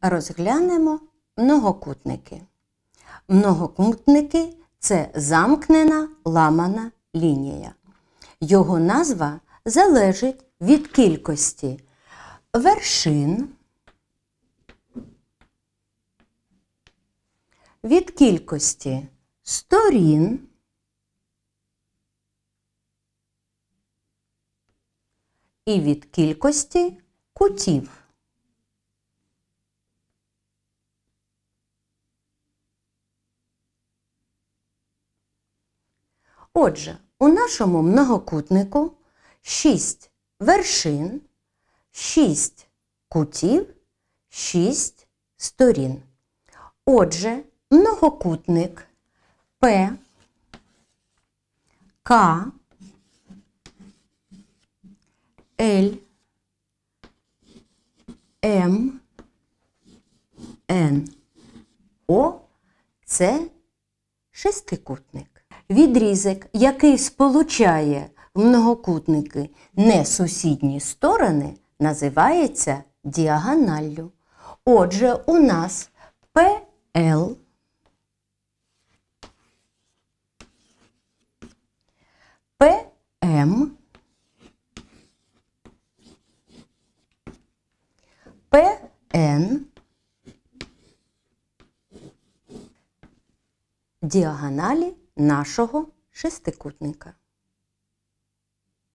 розглянемо многокутники. Многокутники це замкнена ламана лінія. Його назва залежить від кількості вершин, від кількості сторін. І від кількості кутів. Отже, у нашому многокутнику 6 вершин, 6 кутів, 6 сторін. Отже, многокутник П, К, Л, М, Н, О – це шестикутник. Відрізок, який сполучає многокутники несусідні сторони, називається діагоналлю. Отже, у нас ПЛ ПМ ПН діагоналі нашого шестикутника.